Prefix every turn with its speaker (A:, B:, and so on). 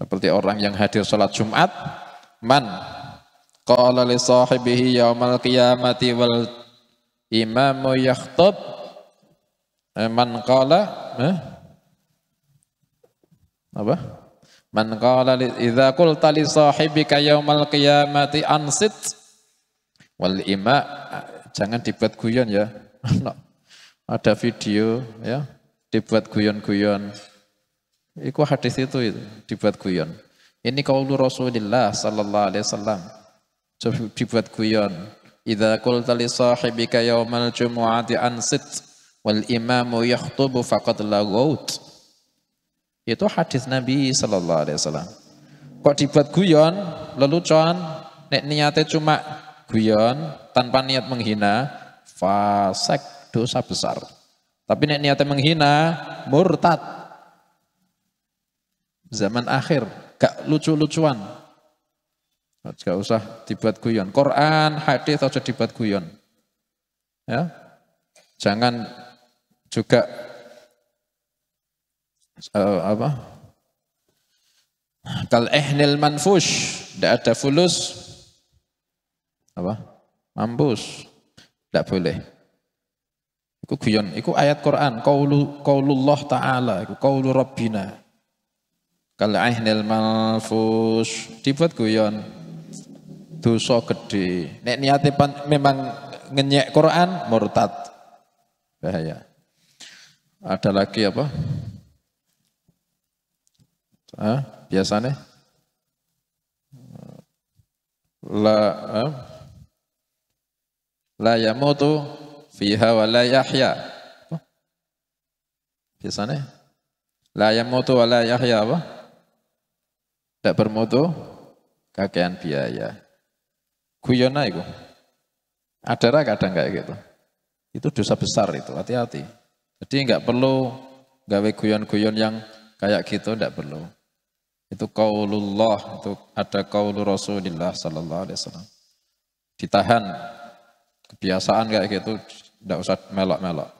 A: Seperti orang yang hadir sholat Jumat, man qala li sahibihi yaumal qiyamati wal imamu yakhtab eh, man qala eh? apa man qala idza qulta li sahibika yaumal qiyamati ansit wal ima jangan dibuat guyon ya ada video ya dibuat guyon-guyon Iku hadis itu, itu dibuat guyon. Ini kaulu Rasulullah sallallahu alaihi wasallam. Dibuat guyon. Idza qulta li sahibika yaumal jumu'ati ansit wal imamu yakhthubu faqad lagaut. Itu hadis Nabi sallallahu alaihi wasallam. Kok dibuat guyon, lelucon, nek niatnya cuma guyon tanpa niat menghina, fasek dosa besar. Tapi nek niatnya menghina, murtad zaman akhir, gak lucu-lucuan. Gak usah dibuat guyon. Quran, hadis aja dibuat guyon. Ya. Jangan juga uh, apa? Kal ehnil manfush, tidak ada fulus. Apa? Mampus. Tidak boleh. Iku guyon, iku ayat Quran, kaulu qaulullah taala, iku kaulu rabbina kal ahnil malfus dibuat guyon dosa gede nek niate memang ngenyek Quran murtad bahaya ada lagi apa biasanya la eh? la yamutu fiha wa la yahya biasanya la yamutu wa la yahya apa tidak bermutu, kakean biaya. Guyona itu. Ada kadang kayak gitu. Itu dosa besar itu, hati-hati. Jadi nggak perlu gawe guyon-guyon yang kayak gitu, tidak perlu. Itu kaulullah, itu ada kaulu rasulillah Sallallahu Alaihi Wasallam. Ditahan kebiasaan kayak gitu, tidak usah melok-melok.